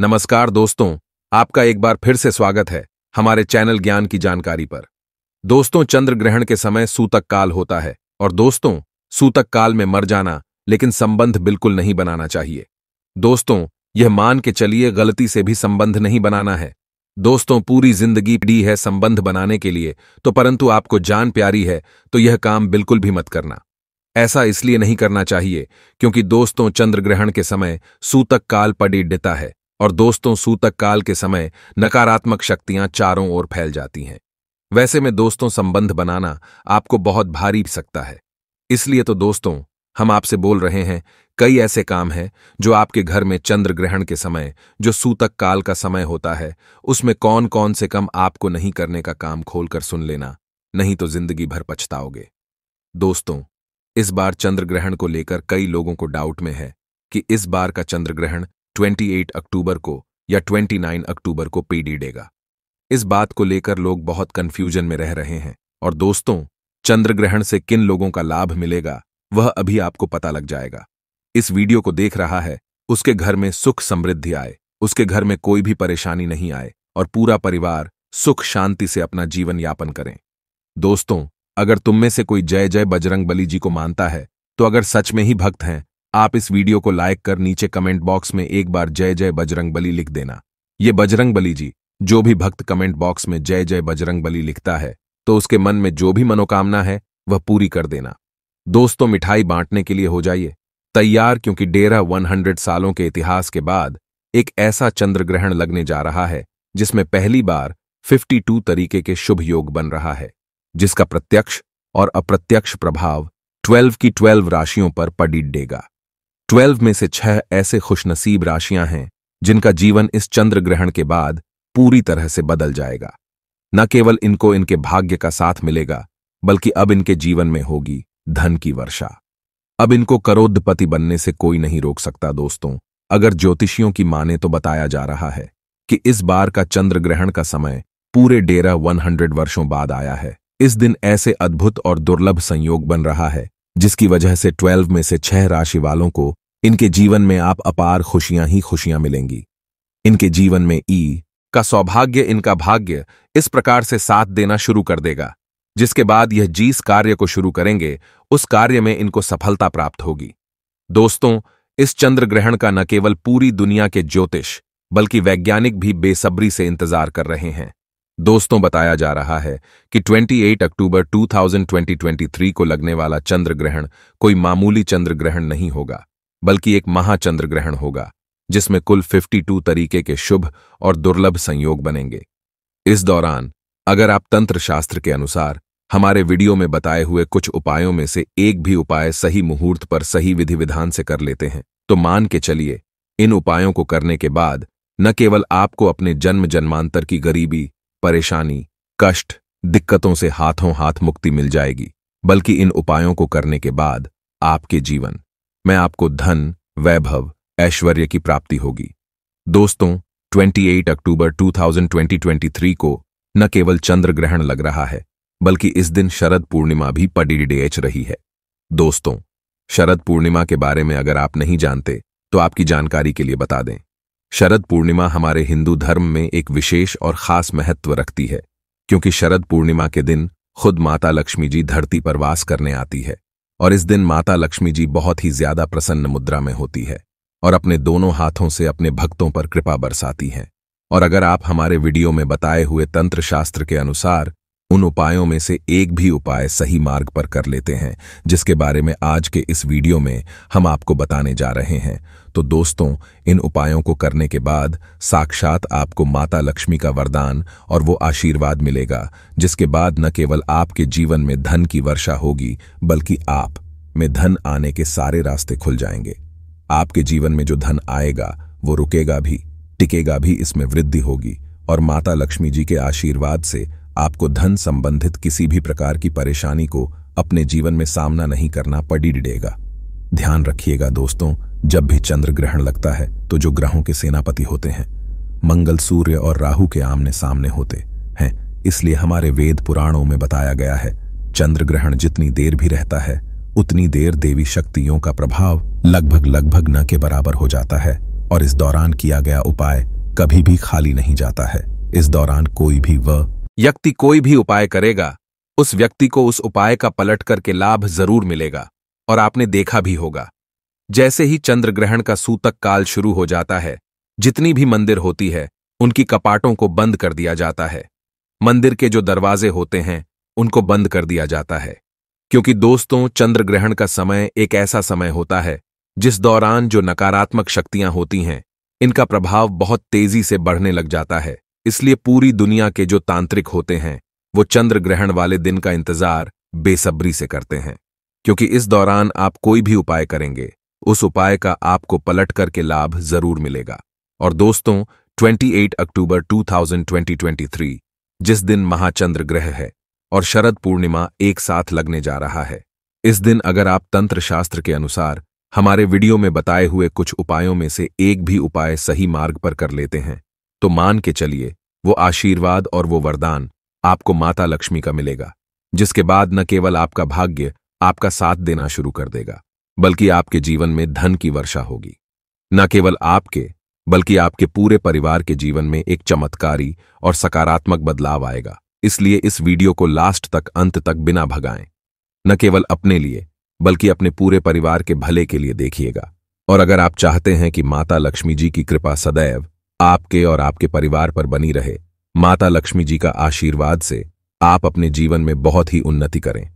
नमस्कार दोस्तों आपका एक बार फिर से स्वागत है हमारे चैनल ज्ञान की जानकारी पर दोस्तों चंद्र ग्रहण के समय सूतक काल होता है और दोस्तों सूतक काल में मर जाना लेकिन संबंध बिल्कुल नहीं बनाना चाहिए दोस्तों यह मान के चलिए गलती से भी संबंध नहीं बनाना है दोस्तों पूरी जिंदगी डी है संबंध बनाने के लिए तो परंतु आपको जान प्यारी है तो यह काम बिल्कुल भी मत करना ऐसा इसलिए नहीं करना चाहिए क्योंकि दोस्तों चंद्र ग्रहण के समय सूतक काल पडिडता है और दोस्तों सूतक काल के समय नकारात्मक शक्तियां चारों ओर फैल जाती हैं वैसे में दोस्तों संबंध बनाना आपको बहुत भारी सकता है इसलिए तो दोस्तों हम आपसे बोल रहे हैं कई ऐसे काम हैं जो आपके घर में चंद्र ग्रहण के समय जो सूतक काल का समय होता है उसमें कौन कौन से कम आपको नहीं करने का काम खोलकर सुन लेना नहीं तो जिंदगी भर पछताओगे दोस्तों इस बार चंद्र ग्रहण को लेकर कई लोगों को डाउट में है कि इस बार का चंद्र ग्रहण 28 अक्टूबर को या 29 अक्टूबर को पीडी देगा इस बात को लेकर लोग बहुत कन्फ्यूजन में रह रहे हैं और दोस्तों चंद्र ग्रहण से किन लोगों का लाभ मिलेगा वह अभी आपको पता लग जाएगा इस वीडियो को देख रहा है उसके घर में सुख समृद्धि आए उसके घर में कोई भी परेशानी नहीं आए और पूरा परिवार सुख शांति से अपना जीवन यापन करें दोस्तों अगर तुम में से कोई जय जय बजरंग बली जी को मानता है तो अगर सच में ही भक्त हैं आप इस वीडियो को लाइक कर नीचे कमेंट बॉक्स में एक बार जय जय बजरंग बली लिख देना ये बजरंग बली जी जो भी भक्त कमेंट बॉक्स में जय जय बजरंग बली लिखता है तो उसके मन में जो भी मनोकामना है वह पूरी कर देना दोस्तों मिठाई बांटने के लिए हो जाइए तैयार क्योंकि डेरा 100 सालों के इतिहास के बाद एक ऐसा चंद्र ग्रहण लगने जा रहा है जिसमें पहली बार 52 तरीके के शुभ योग बन रहा है जिसका प्रत्यक्ष और अप्रत्यक्ष प्रभाव 12 की 12 राशियों पर पडिट देगा ट्वेल्व में से छह ऐसे खुशनसीब राशियां हैं जिनका जीवन इस चंद्र ग्रहण के बाद पूरी तरह से बदल जाएगा न केवल इनको इनके भाग्य का साथ मिलेगा बल्कि अब इनके जीवन में होगी धन की वर्षा अब इनको करोधपति बनने से कोई नहीं रोक सकता दोस्तों अगर ज्योतिषियों की माने तो बताया जा रहा है कि इस बार का चंद्र ग्रहण का समय पूरे डेरा 100 वर्षों बाद आया है इस दिन ऐसे अद्भुत और दुर्लभ संयोग बन रहा है जिसकी वजह से ट्वेल्व में से छह राशि वालों को इनके जीवन में आप अपार खुशियां ही खुशियां मिलेंगी इनके जीवन में ई का सौभाग्य इनका भाग्य इस प्रकार से साथ देना शुरू कर देगा जिसके बाद यह जिस कार्य को शुरू करेंगे उस कार्य में इनको सफलता प्राप्त होगी दोस्तों इस चंद्र ग्रहण का न केवल पूरी दुनिया के ज्योतिष बल्कि वैज्ञानिक भी बेसब्री से इंतजार कर रहे हैं दोस्तों बताया जा रहा है कि 28 अक्टूबर 2023 को लगने वाला चंद्र ग्रहण कोई मामूली चंद्र ग्रहण नहीं होगा बल्कि एक महाचंद्र ग्रहण होगा जिसमें कुल 52 तरीके के शुभ और दुर्लभ संयोग बनेंगे इस दौरान अगर आप तंत्र शास्त्र के अनुसार हमारे वीडियो में बताए हुए कुछ उपायों में से एक भी उपाय सही मुहूर्त पर सही विधि विधान से कर लेते हैं तो मान के चलिए इन उपायों को करने के बाद न केवल आपको अपने जन्म जन्मांतर की गरीबी परेशानी कष्ट दिक्कतों से हाथों हाथ मुक्ति मिल जाएगी बल्कि इन उपायों को करने के बाद आपके जीवन में आपको धन वैभव ऐश्वर्य की प्राप्ति होगी दोस्तों 28 अक्टूबर 2023 को न केवल चंद्र ग्रहण लग रहा है बल्कि इस दिन शरद पूर्णिमा भी पडीडीएच रही है दोस्तों शरद पूर्णिमा के बारे में अगर आप नहीं जानते तो आपकी जानकारी के लिए बता दें शरद पूर्णिमा हमारे हिंदू धर्म में एक विशेष और खास महत्व रखती है क्योंकि शरद पूर्णिमा के दिन खुद माता लक्ष्मी जी धरती पर वास करने आती है और इस दिन माता लक्ष्मी जी बहुत ही ज्यादा प्रसन्न मुद्रा में होती है और अपने दोनों हाथों से अपने भक्तों पर कृपा बरसाती हैं और अगर आप हमारे वीडियो में बताए हुए तंत्र शास्त्र के अनुसार उन उपायों में से एक भी उपाय सही मार्ग पर कर लेते हैं जिसके बारे में आज के इस वीडियो में हम आपको बताने जा रहे हैं तो दोस्तों इन उपायों को करने के बाद साक्षात आपको माता लक्ष्मी का वरदान और वो आशीर्वाद मिलेगा जिसके बाद न केवल आपके जीवन में धन की वर्षा होगी बल्कि आप में धन आने के सारे रास्ते खुल जाएंगे आपके जीवन में जो धन आएगा वो रुकेगा भी टिकेगा भी इसमें वृद्धि होगी और माता लक्ष्मी जी के आशीर्वाद से आपको धन संबंधित किसी भी प्रकार की परेशानी को अपने जीवन में सामना नहीं करना पड़ी डिडेगा ध्यान रखिएगा दोस्तों जब भी चंद्र ग्रहण लगता है तो जो ग्रहों के सेनापति होते हैं मंगल सूर्य और राहु के आमने सामने होते हैं इसलिए हमारे वेद पुराणों में बताया गया है चंद्र ग्रहण जितनी देर भी रहता है उतनी देर देवी शक्तियों का प्रभाव लगभग लगभग न के बराबर हो जाता है और इस दौरान किया गया उपाय कभी भी खाली नहीं जाता है इस दौरान कोई भी वह व्यक्ति कोई भी उपाय करेगा उस व्यक्ति को उस उपाय का पलट करके लाभ जरूर मिलेगा और आपने देखा भी होगा जैसे ही चंद्र ग्रहण का सूतक काल शुरू हो जाता है जितनी भी मंदिर होती है उनकी कपाटों को बंद कर दिया जाता है मंदिर के जो दरवाजे होते हैं उनको बंद कर दिया जाता है क्योंकि दोस्तों चंद्र ग्रहण का समय एक ऐसा समय होता है जिस दौरान जो नकारात्मक शक्तियां होती हैं इनका प्रभाव बहुत तेजी से बढ़ने लग जाता है इसलिए पूरी दुनिया के जो तांत्रिक होते हैं वो चंद्र ग्रहण वाले दिन का इंतजार बेसब्री से करते हैं क्योंकि इस दौरान आप कोई भी उपाय करेंगे उस उपाय का आपको पलट करके लाभ जरूर मिलेगा और दोस्तों 28 अक्टूबर 2023 जिस दिन महाचंद्र ग्रह है और शरद पूर्णिमा एक साथ लगने जा रहा है इस दिन अगर आप तंत्र शास्त्र के अनुसार हमारे वीडियो में बताए हुए कुछ उपायों में से एक भी उपाय सही मार्ग पर कर लेते हैं तो मान के चलिए वो आशीर्वाद और वो वरदान आपको माता लक्ष्मी का मिलेगा जिसके बाद न केवल आपका भाग्य आपका साथ देना शुरू कर देगा बल्कि आपके जीवन में धन की वर्षा होगी न केवल आपके बल्कि आपके पूरे परिवार के जीवन में एक चमत्कारी और सकारात्मक बदलाव आएगा इसलिए इस वीडियो को लास्ट तक अंत तक बिना भगाएं न केवल अपने लिए बल्कि अपने पूरे परिवार के भले के लिए देखिएगा और अगर आप चाहते हैं कि माता लक्ष्मी जी की कृपा सदैव आपके और आपके परिवार पर बनी रहे माता लक्ष्मी जी का आशीर्वाद से आप अपने जीवन में बहुत ही उन्नति करें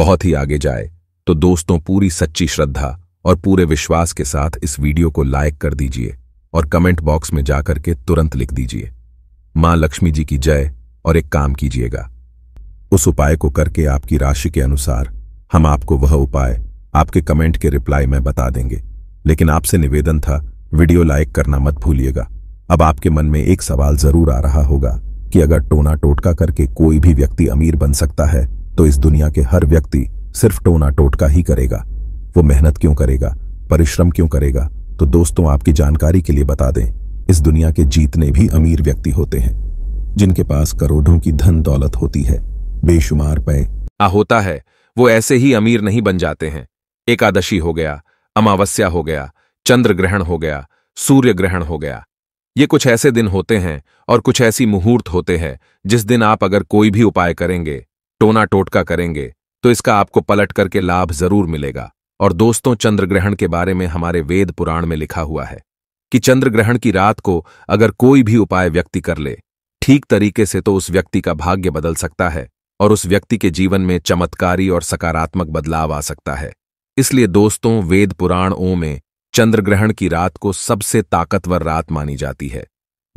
बहुत ही आगे जाए तो दोस्तों पूरी सच्ची श्रद्धा और पूरे विश्वास के साथ इस वीडियो को लाइक कर दीजिए और कमेंट बॉक्स में जाकर के तुरंत लिख दीजिए माँ लक्ष्मी जी की जय और एक काम कीजिएगा उस उपाय को करके आपकी राशि के अनुसार हम आपको वह उपाय आपके कमेंट के रिप्लाई में बता देंगे लेकिन आपसे निवेदन था वीडियो लाइक करना मत भूलिएगा अब आपके मन में एक सवाल जरूर आ रहा होगा कि अगर टोना टोटका करके कोई भी व्यक्ति अमीर बन सकता है तो इस दुनिया के हर व्यक्ति सिर्फ टोना टोटका ही करेगा वो मेहनत क्यों करेगा परिश्रम क्यों करेगा तो दोस्तों आपकी जानकारी के लिए बता दें इस दुनिया के जीतने भी अमीर व्यक्ति होते हैं जिनके पास करोड़ों की धन दौलत होती है बेशुमार पै होता है वो ऐसे ही अमीर नहीं बन जाते हैं एकादशी हो गया अमावस्या हो गया चंद्र ग्रहण हो गया सूर्य ग्रहण हो गया ये कुछ ऐसे दिन होते हैं और कुछ ऐसी मुहूर्त होते हैं जिस दिन आप अगर कोई भी उपाय करेंगे टोना टोटका करेंगे तो इसका आपको पलट करके लाभ जरूर मिलेगा और दोस्तों चंद्र ग्रहण के बारे में हमारे वेद पुराण में लिखा हुआ है कि चंद्र ग्रहण की रात को अगर कोई भी उपाय व्यक्ति कर ले ठीक तरीके से तो उस व्यक्ति का भाग्य बदल सकता है और उस व्यक्ति के जीवन में चमत्कारी और सकारात्मक बदलाव आ सकता है इसलिए दोस्तों वेद पुराण ओ में चंद्र ग्रहण की रात को सबसे ताकतवर रात मानी जाती है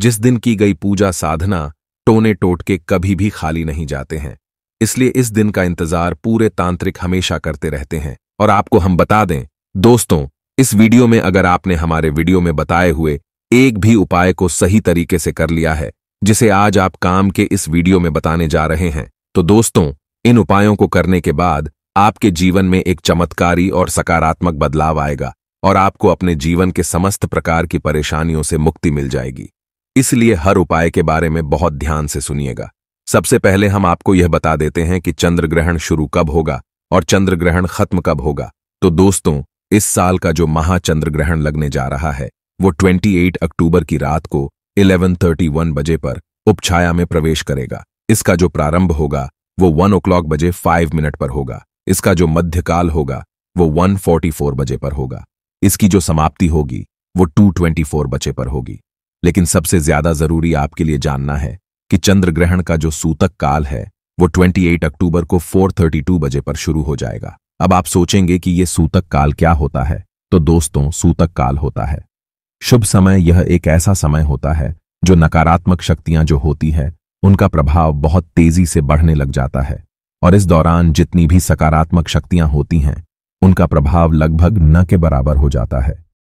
जिस दिन की गई पूजा साधना टोने टोटके कभी भी खाली नहीं जाते हैं इसलिए इस दिन का इंतजार पूरे तांत्रिक हमेशा करते रहते हैं और आपको हम बता दें दोस्तों इस वीडियो में अगर आपने हमारे वीडियो में बताए हुए एक भी उपाय को सही तरीके से कर लिया है जिसे आज आप काम के इस वीडियो में बताने जा रहे हैं तो दोस्तों इन उपायों को करने के बाद आपके जीवन में एक चमत्कारी और सकारात्मक बदलाव आएगा और आपको अपने जीवन के समस्त प्रकार की परेशानियों से मुक्ति मिल जाएगी इसलिए हर उपाय के बारे में बहुत ध्यान से सुनिएगा सबसे पहले हम आपको यह बता देते हैं कि चंद्र ग्रहण शुरू कब होगा और चंद्र ग्रहण खत्म कब होगा तो दोस्तों इस साल का जो महाचंद्र ग्रहण लगने जा रहा है वो 28 अक्टूबर की रात को 11:31 बजे पर उपछाया में प्रवेश करेगा इसका जो प्रारंभ होगा वो वन ओ बजे फाइव मिनट पर होगा इसका जो मध्यकाल होगा वो वन बजे पर होगा इसकी जो समाप्ति होगी वो 224 बचे पर होगी लेकिन सबसे ज्यादा जरूरी आपके लिए जानना है कि चंद्र ग्रहण का जो सूतक काल है वो 28 अक्टूबर को 4:32 बजे पर शुरू हो जाएगा अब आप सोचेंगे कि ये सूतक काल क्या होता है तो दोस्तों सूतक काल होता है शुभ समय यह एक ऐसा समय होता है जो नकारात्मक शक्तियां जो होती है उनका प्रभाव बहुत तेजी से बढ़ने लग जाता है और इस दौरान जितनी भी सकारात्मक शक्तियां होती हैं उनका प्रभाव लगभग न के बराबर हो जाता है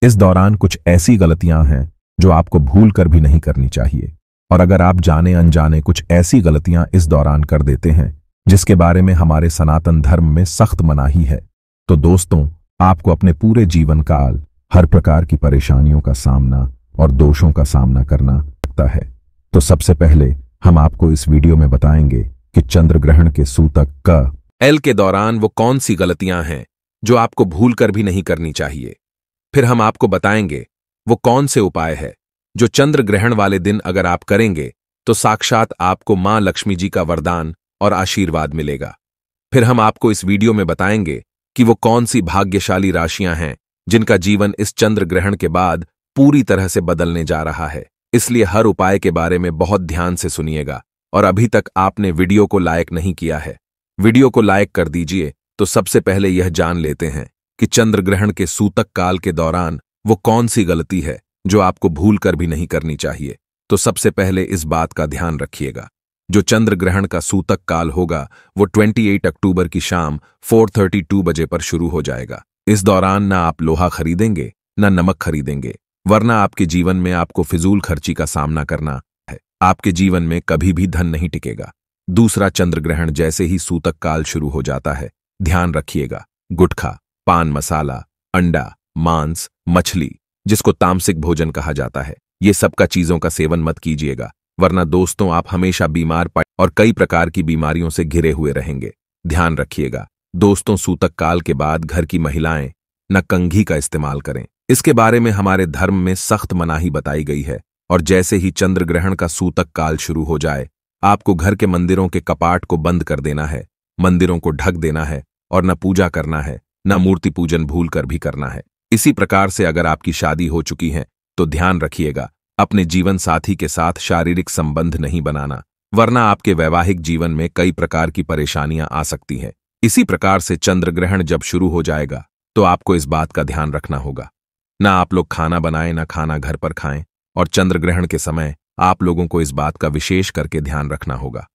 इस दौरान कुछ ऐसी गलतियां हैं जो आपको भूल कर भी नहीं करनी चाहिए और अगर आप जाने अनजाने कुछ ऐसी गलतियां इस दौरान कर देते हैं जिसके बारे में हमारे सनातन धर्म में सख्त मनाही है तो दोस्तों आपको अपने पूरे जीवन काल हर प्रकार की परेशानियों का सामना और दोषों का सामना करना पड़ता है तो सबसे पहले हम आपको इस वीडियो में बताएंगे कि चंद्र ग्रहण के सूतक क एल के दौरान वो कौन सी गलतियां हैं जो आपको भूल कर भी नहीं करनी चाहिए फिर हम आपको बताएंगे वो कौन से उपाय है जो चंद्र ग्रहण वाले दिन अगर आप करेंगे तो साक्षात आपको मां लक्ष्मी जी का वरदान और आशीर्वाद मिलेगा फिर हम आपको इस वीडियो में बताएंगे कि वो कौन सी भाग्यशाली राशियां हैं जिनका जीवन इस चंद्र ग्रहण के बाद पूरी तरह से बदलने जा रहा है इसलिए हर उपाय के बारे में बहुत ध्यान से सुनिएगा और अभी तक आपने वीडियो को लाइक नहीं किया है वीडियो को लाइक कर दीजिए तो सबसे पहले यह जान लेते हैं कि चंद्र ग्रहण के सूतक काल के दौरान वो कौन सी गलती है जो आपको भूल कर भी नहीं करनी चाहिए तो सबसे पहले इस बात का ध्यान रखिएगा जो चंद्र ग्रहण का सूतक काल होगा वो 28 अक्टूबर की शाम 4:32 बजे पर शुरू हो जाएगा इस दौरान ना आप लोहा खरीदेंगे ना नमक खरीदेंगे वरना आपके जीवन में आपको फिजूल खर्ची का सामना करना है आपके जीवन में कभी भी धन नहीं टिकेगा दूसरा चंद्र ग्रहण जैसे ही सूतक काल शुरू हो जाता है ध्यान रखिएगा गुटखा पान मसाला अंडा मांस मछली जिसको तामसिक भोजन कहा जाता है ये सबका चीजों का सेवन मत कीजिएगा वरना दोस्तों आप हमेशा बीमार पड़े और कई प्रकार की बीमारियों से घिरे हुए रहेंगे ध्यान रखिएगा दोस्तों सूतक काल के बाद घर की महिलाएं न कंघी का इस्तेमाल करें इसके बारे में हमारे धर्म में सख्त मनाही बताई गई है और जैसे ही चंद्र ग्रहण का सूतक काल शुरू हो जाए आपको घर के मंदिरों के कपाट को बंद कर देना है मंदिरों को ढक देना है और न पूजा करना है न मूर्ति पूजन भूल कर भी करना है इसी प्रकार से अगर आपकी शादी हो चुकी है तो ध्यान रखिएगा अपने जीवन साथी के साथ शारीरिक संबंध नहीं बनाना वरना आपके वैवाहिक जीवन में कई प्रकार की परेशानियां आ सकती हैं इसी प्रकार से चंद्र ग्रहण जब शुरू हो जाएगा तो आपको इस बात का ध्यान रखना होगा ना आप लोग खाना बनाएं ना खाना घर पर खाएं और चंद्र ग्रहण के समय आप लोगों को इस बात का विशेष करके ध्यान रखना होगा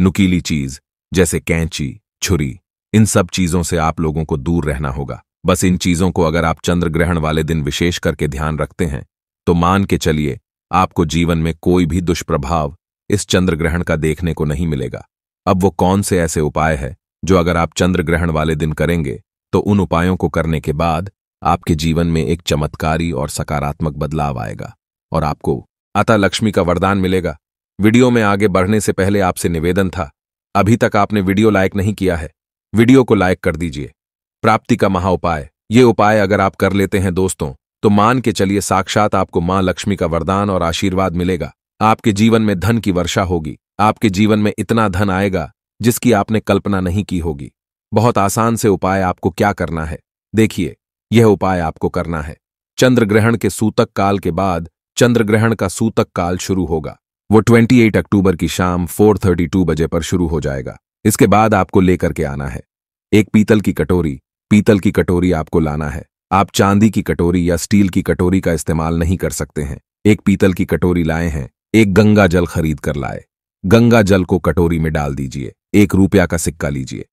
नुकीली चीज जैसे कैंची छुरी इन सब चीजों से आप लोगों को दूर रहना होगा बस इन चीजों को अगर आप चंद्र ग्रहण वाले दिन विशेष करके ध्यान रखते हैं तो मान के चलिए आपको जीवन में कोई भी दुष्प्रभाव इस चंद्र ग्रहण का देखने को नहीं मिलेगा अब वो कौन से ऐसे उपाय है जो अगर आप चंद्र ग्रहण वाले दिन करेंगे तो उन उपायों को करने के बाद आपके जीवन में एक चमत्कारी और सकारात्मक बदलाव आएगा और आपको आता लक्ष्मी का वरदान मिलेगा वीडियो में आगे बढ़ने से पहले आपसे निवेदन था अभी तक आपने वीडियो लाइक नहीं किया है वीडियो को लाइक कर दीजिए प्राप्ति का महा उपाय ये उपाय अगर आप कर लेते हैं दोस्तों तो मान के चलिए साक्षात आपको मां लक्ष्मी का वरदान और आशीर्वाद मिलेगा आपके जीवन में धन की वर्षा होगी आपके जीवन में इतना धन आएगा जिसकी आपने कल्पना नहीं की होगी बहुत आसान से उपाय आपको क्या करना है देखिए यह उपाय आपको करना है चंद्र ग्रहण के सूतक काल के बाद चंद्र ग्रहण का सूतक काल शुरू होगा वो 28 अक्टूबर की शाम 4:32 बजे पर शुरू हो जाएगा इसके बाद आपको लेकर के आना है एक पीतल की कटोरी पीतल की कटोरी आपको लाना है आप चांदी की कटोरी या स्टील की कटोरी का इस्तेमाल नहीं कर सकते हैं एक पीतल की कटोरी लाए हैं एक गंगा जल खरीद कर लाए गंगा जल को कटोरी में डाल दीजिए एक रुपया का सिक्का लीजिए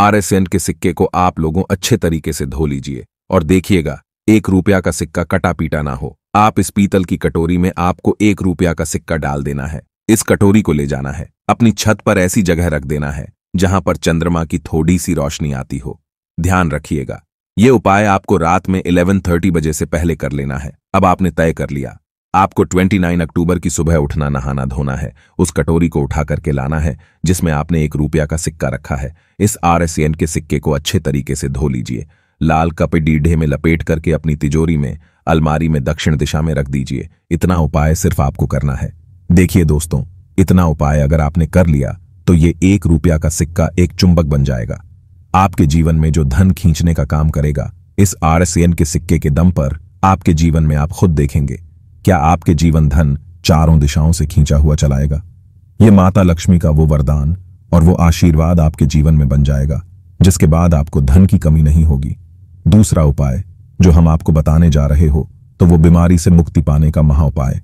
आरएसएन के सिक्के को आप लोगों अच्छे तरीके से धो लीजिए और देखिएगा एक रुपया का सिक्का कटा पीटा ना हो आप इस पीतल की कटोरी में आपको एक रुपया का सिक्का डाल देना है इस कटोरी को ले जाना है अपनी छत पर ऐसी जगह रख देना है जहां पर चंद्रमा की थोड़ी सी रोशनी आती हो ध्यान रखिएगा ये उपाय आपको रात में 11:30 बजे से पहले कर लेना है अब आपने तय कर लिया आपको 29 अक्टूबर की सुबह उठना नहाना धोना है उस कटोरी को उठा करके लाना है जिसमें आपने एक रुपया का सिक्का रखा है इस आर के सिक्के को अच्छे तरीके से धो लीजिए लाल कपे डीढ़े में लपेट करके अपनी तिजोरी में अलमारी में दक्षिण दिशा में रख दीजिए इतना उपाय सिर्फ आपको करना है देखिए दोस्तों इतना उपाय अगर आपने कर लिया तो ये एक रुपया का सिक्का एक चुंबक बन जाएगा आपके जीवन में जो धन खींचने का काम करेगा इस आरएसएन के सिक्के के दम पर आपके जीवन में आप खुद देखेंगे क्या आपके जीवन धन चारों दिशाओं से खींचा हुआ चलाएगा ये माता लक्ष्मी का वो वरदान और वो आशीर्वाद आपके जीवन में बन जाएगा जिसके बाद आपको धन की कमी नहीं होगी दूसरा उपाय जो हम आपको बताने जा रहे हो तो वो बीमारी से मुक्ति पाने का महा उपाय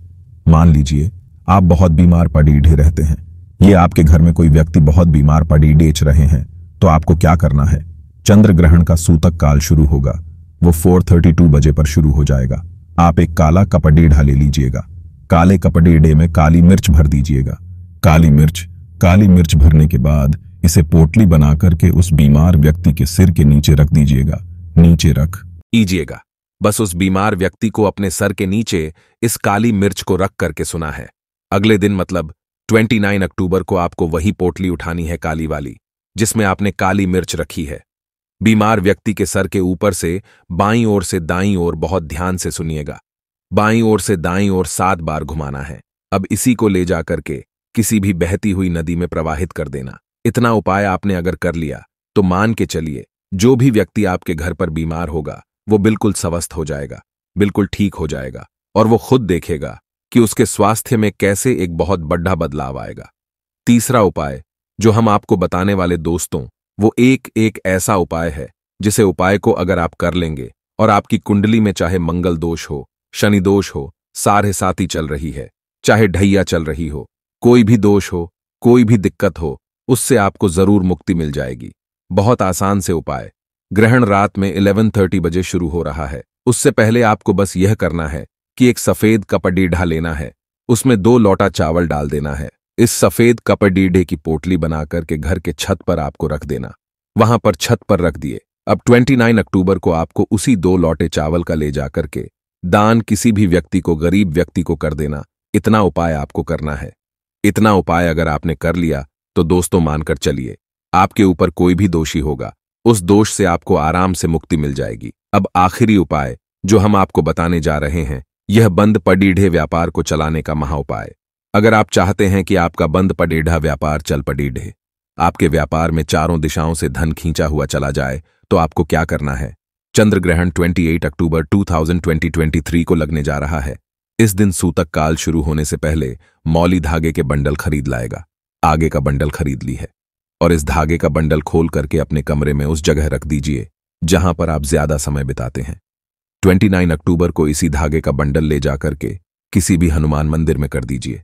मान लीजिए आप बहुत बीमार पड़ीढ़े रहते हैं ये आपके घर में कोई व्यक्ति बहुत बीमार पड़ी डेच रहे हैं तो आपको क्या करना है चंद्र ग्रहण का सूतक काल शुरू होगा वो 4:32 बजे पर शुरू हो जाएगा आप एक काला कपडेढ़ा ले लीजिएगा काले कपडेढ़े में काली मिर्च भर दीजिएगा काली मिर्च काली मिर्च भरने के बाद इसे पोटली बना करके उस बीमार व्यक्ति के सिर के नीचे रख दीजिएगा नीचे रख दीजिएगा बस उस बीमार व्यक्ति को अपने सर के नीचे इस काली मिर्च को रख करके सुना है अगले दिन मतलब 29 अक्टूबर को आपको वही पोटली उठानी है काली वाली जिसमें आपने काली मिर्च रखी है बीमार व्यक्ति के सर के ऊपर से बाई ओर से दाई ओर बहुत ध्यान से सुनिएगा बाई ओर से दाई ओर सात बार घुमाना है अब इसी को ले जाकर के किसी भी बहती हुई नदी में प्रवाहित कर देना इतना उपाय आपने अगर कर लिया तो मान के चलिए जो भी व्यक्ति आपके घर पर बीमार होगा वो बिल्कुल स्वस्थ हो जाएगा बिल्कुल ठीक हो जाएगा और वो खुद देखेगा कि उसके स्वास्थ्य में कैसे एक बहुत बड़ा बदलाव आएगा तीसरा उपाय जो हम आपको बताने वाले दोस्तों वो एक एक ऐसा उपाय है जिसे उपाय को अगर आप कर लेंगे और आपकी कुंडली में चाहे मंगल दोष हो शनि दोष हो सारे साथी चल रही है चाहे ढैया चल रही हो कोई भी दोष हो कोई भी दिक्कत हो उससे आपको जरूर मुक्ति मिल जाएगी बहुत आसान से उपाय ग्रहण रात में 11:30 बजे शुरू हो रहा है उससे पहले आपको बस यह करना है कि एक सफेद कपडीढ़ा लेना है उसमें दो लोटा चावल डाल देना है इस सफेद कपडीढ़े की पोटली बनाकर के घर के छत पर आपको रख देना वहां पर छत पर रख दिए अब 29 अक्टूबर को आपको उसी दो लौटे चावल का ले जाकर के दान किसी भी व्यक्ति को गरीब व्यक्ति को कर देना इतना उपाय आपको करना है इतना उपाय अगर आपने कर लिया तो दोस्तों मानकर चलिए आपके ऊपर कोई भी दोषी होगा उस दोष से आपको आराम से मुक्ति मिल जाएगी अब आखिरी उपाय जो हम आपको बताने जा रहे हैं यह बंद पडीढ़े व्यापार को चलाने का महा उपाय अगर आप चाहते हैं कि आपका बंद पडीढ़ा व्यापार चल पडीढ़े आपके व्यापार में चारों दिशाओं से धन खींचा हुआ चला जाए तो आपको क्या करना है चंद्र ग्रहण 28 अक्टूबर 2023 को लगने जा रहा है इस दिन सूतक काल शुरू होने से पहले मौली धागे के बंडल खरीद लाएगा आगे का बंडल खरीद ली है और इस धागे का बंडल खोल करके अपने कमरे में उस जगह रख दीजिए जहां पर आप ज्यादा समय बिताते हैं 29 अक्टूबर को इसी धागे का बंडल ले जाकर के किसी भी हनुमान मंदिर में कर दीजिए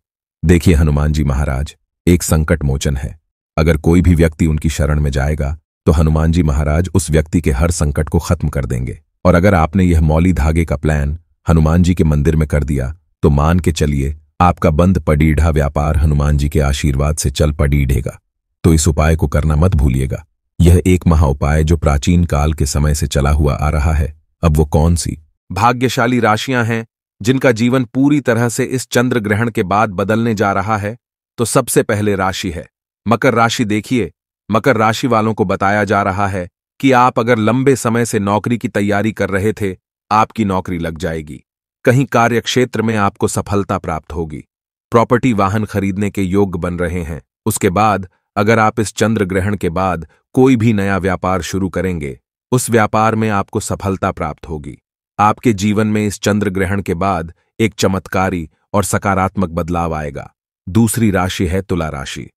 देखिए हनुमान जी महाराज एक संकट मोचन है अगर कोई भी व्यक्ति उनकी शरण में जाएगा तो हनुमान जी महाराज उस व्यक्ति के हर संकट को खत्म कर देंगे और अगर आपने यह मौली धागे का प्लान हनुमान जी के मंदिर में कर दिया तो मान के चलिए आपका बंद पडीढ़ा व्यापार हनुमान जी के आशीर्वाद से चल पडीढ़ेगा तो इस उपाय को करना मत भूलिएगा यह एक महा उपाय जो प्राचीन काल के समय से चला हुआ आ रहा है अब वो कौन सी भाग्यशाली राशियां हैं जिनका जीवन पूरी तरह से इस चंद्र ग्रहण के बाद बदलने जा रहा है तो सबसे पहले राशि है मकर राशि देखिए मकर राशि वालों को बताया जा रहा है कि आप अगर लंबे समय से नौकरी की तैयारी कर रहे थे आपकी नौकरी लग जाएगी कहीं कार्यक्षेत्र में आपको सफलता प्राप्त होगी प्रॉपर्टी वाहन खरीदने के योग बन रहे हैं उसके बाद अगर आप इस चंद्र ग्रहण के बाद कोई भी नया व्यापार शुरू करेंगे उस व्यापार में आपको सफलता प्राप्त होगी आपके जीवन में इस चंद्र ग्रहण के बाद एक चमत्कारी और सकारात्मक बदलाव आएगा दूसरी राशि है तुला राशि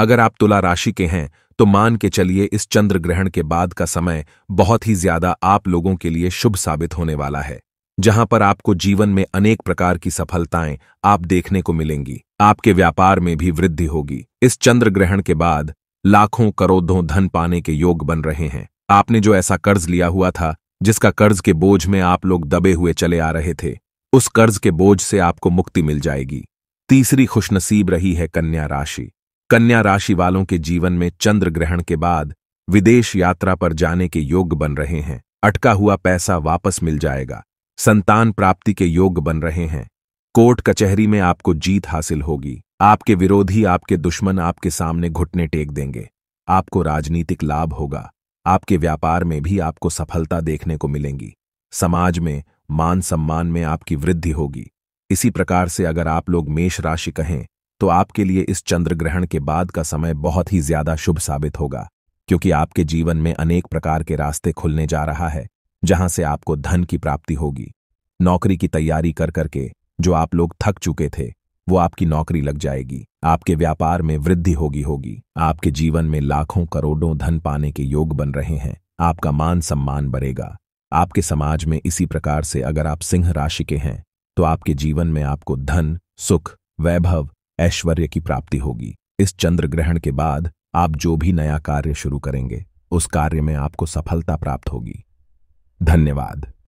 अगर आप तुला राशि के हैं तो मान के चलिए इस चंद्र ग्रहण के बाद का समय बहुत ही ज्यादा आप लोगों के लिए शुभ साबित होने वाला है जहां पर आपको जीवन में अनेक प्रकार की सफलताएं आप देखने को मिलेंगी आपके व्यापार में भी वृद्धि होगी इस चंद्र ग्रहण के बाद लाखों करोड़ों धन पाने के योग बन रहे हैं आपने जो ऐसा कर्ज लिया हुआ था जिसका कर्ज के बोझ में आप लोग दबे हुए चले आ रहे थे उस कर्ज के बोझ से आपको मुक्ति मिल जाएगी तीसरी खुशनसीब रही है कन्या राशि कन्या राशि वालों के जीवन में चंद्र ग्रहण के बाद विदेश यात्रा पर जाने के योग बन रहे हैं अटका हुआ पैसा वापस मिल जाएगा संतान प्राप्ति के योग बन रहे हैं कोर्ट कचहरी में आपको जीत हासिल होगी आपके विरोधी आपके दुश्मन आपके सामने घुटने टेक देंगे आपको राजनीतिक लाभ होगा आपके व्यापार में भी आपको सफलता देखने को मिलेंगी समाज में मान सम्मान में आपकी वृद्धि होगी इसी प्रकार से अगर आप लोग मेष राशि कहें तो आपके लिए इस चंद्र ग्रहण के बाद का समय बहुत ही ज्यादा शुभ साबित होगा क्योंकि आपके जीवन में अनेक प्रकार के रास्ते खुलने जा रहा है जहां से आपको धन की प्राप्ति होगी नौकरी की तैयारी कर करके जो आप लोग थक चुके थे वो आपकी नौकरी लग जाएगी आपके व्यापार में वृद्धि होगी होगी आपके जीवन में लाखों करोड़ों धन पाने के योग बन रहे हैं आपका मान सम्मान बढ़ेगा आपके समाज में इसी प्रकार से अगर आप सिंह राशि के हैं तो आपके जीवन में आपको धन सुख वैभव ऐश्वर्य की प्राप्ति होगी इस चंद्र ग्रहण के बाद आप जो भी नया कार्य शुरू करेंगे उस कार्य में आपको सफलता प्राप्त होगी धन्यवाद